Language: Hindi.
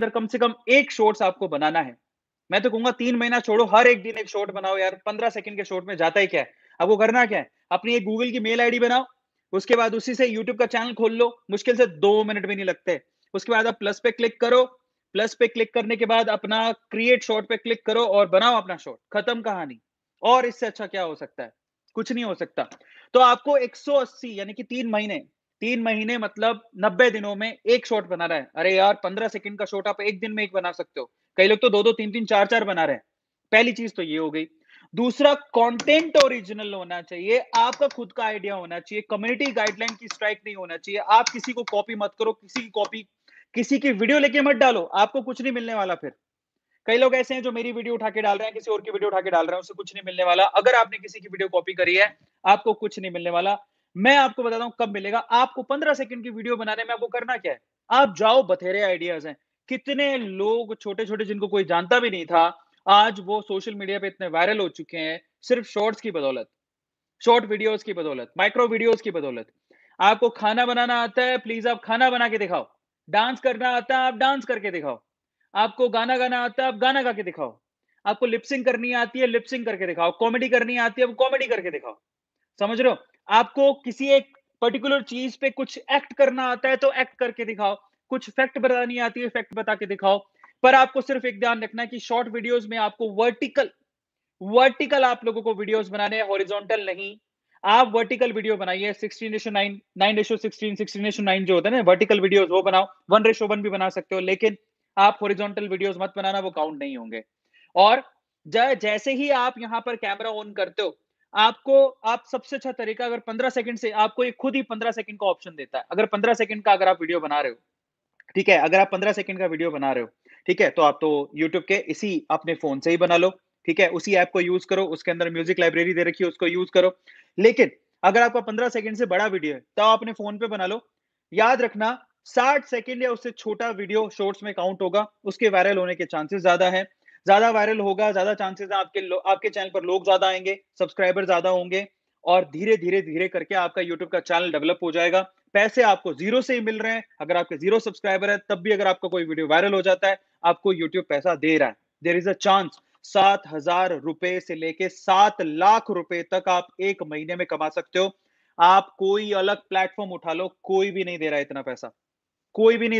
अंदर कम से कम एक शॉर्ट्स आपको बनाना है मैं तो कहूंगा तीन महीना छोड़ो हर एक दिन एक शॉर्ट बनाओ यार पंद्रह सेकंड के शॉर्ट में जाता ही क्या है आपको करना क्या है अपनी एक गूगल की मेल आईडी बनाओ उसके बाद उसी से यूट्यूब का चैनल खोल लो मुश्किल से दो मिनट भी नहीं लगते उसके बाद आप प्लस पे क्लिक करो प्लस पे क्लिक करने के बाद अपना क्रिएट शॉर्ट पे क्लिक करो और बनाओ अपना शॉर्ट खत्म कहानी और इससे अच्छा क्या हो सकता है कुछ नहीं हो सकता तो आपको 180 यानी कि तीन महीने तीन महीने मतलब नब्बे दिनों में एक शॉट बना रहा है अरे यार पंद्रह सेकंड का शॉट आप एक दिन में एक बना सकते हो कई लोग तो दो दो तीन तीन चार चार बना रहे हैं पहली चीज तो ये हो गई दूसरा कंटेंट ओरिजिनल होना चाहिए आपका खुद का आइडिया होना चाहिए कम्युनिटी गाइडलाइन की स्ट्राइक नहीं होना चाहिए आप किसी को कॉपी मत करो किसी की कॉपी किसी की वीडियो लेके मत डालो आपको कुछ नहीं मिलने वाला फिर कई लोग ऐसे हैं जो मेरी वीडियो उठा के डाल रहे हैं किसी और की वीडियो उठा के डाल रहे हैं उससे कुछ नहीं मिलने वाला अगर आपने किसी की वीडियो कॉपी करी है आपको कुछ नहीं मिलने वाला मैं आपको बताता हूं कब मिलेगा आपको पंद्रह सेकंड की वीडियो बनाने में आपको करना क्या है आप जाओ बथेरे आइडियाज हैं कितने लोग छोटे छोटे जिनको कोई जानता भी नहीं था आज वो सोशल मीडिया पे इतने वायरल हो चुके हैं सिर्फ शॉर्ट्स की बदौलत शॉर्ट वीडियोस की बदौलत माइक्रो वीडियोस की बदौलत आपको खाना बनाना आता है प्लीज आप खाना बना के दिखाओ डांस करना आता है आप डांस करके दिखाओ आपको गाना गाना आता है आप गाना गा के दिखाओ आपको लिपसिंग करनी आती है लिपसिंग करके दिखाओ कॉमेडी करनी आती है आप कॉमेडी करके दिखाओ समझ रहे हो आपको किसी एक पर्टिकुलर चीज पे कुछ एक्ट करना आता है तो एक्ट करके दिखाओ कुछ फैक्ट बतानी आती है फैक्ट बता के दिखाओ पर आपको सिर्फ एक ध्यान रखना है कि शॉर्ट वीडियोस में आपको वर्टिकल वर्टिकल आप लोगों को वीडियोस बनाने हैं हॉरिजॉन्टल नहीं आप वर्टिकल वीडियो बनाइए 16 रेशो 9 9 रेशो 16 16 रेशो 9 जो होता है ना वर्टिकल वीडियोस वो बनाओ वन रेशो वन भी बना सकते हो लेकिन आप हॉरिजॉन्टल वीडियोस मत बनाना वो काउंट नहीं होंगे और जैसे ही आप यहां पर कैमरा ऑन करते हो आपको आप सबसे अच्छा तरीका अगर पंद्रह सेकंड से आपको ये खुद ही पंद्रह सेकंड का ऑप्शन देता है अगर पंद्रह सेकंड का अगर आप वीडियो बना रहे हो ठीक है अगर आप पंद्रह सेकंड का वीडियो बना रहे हो ठीक है तो आप तो यूट्यूब के इसी अपने फोन से ही बना लो ठीक है उसी ऐप को यूज करो उसके अंदर म्यूजिक लाइब्रेरी दे रखी है उसको यूज करो लेकिन अगर आपका पंद्रह सेकंड से बड़ा वीडियो है तो आप अपने फोन पे बना लो याद रखना साठ सेकेंड या उससे छोटा वीडियो शॉर्ट्स में काउंट होगा उसके वायरल होने के चांसेस ज्यादा है ज्यादा वायरल होगा ज्यादा चांसेस है आपके आपके चैनल पर लोग ज्यादा आएंगे सब्सक्राइबर ज्यादा होंगे और धीरे धीरे धीरे करके आपका यूट्यूब का चैनल डेवलप हो जाएगा पैसे आपको जीरो से ही मिल रहे हैं अगर आपके जीरो सब्सक्राइबर है तब भी अगर आपका कोई वीडियो वायरल हो जाता है आपको यूट्यूब पैसा दे रहा है देर इज अ चांस सात हजार रुपए से लेके सात लाख रुपए तक आप एक महीने में कमा सकते हो आप कोई अलग प्लेटफॉर्म उठा लो कोई भी नहीं दे रहा है इतना पैसा कोई भी नहीं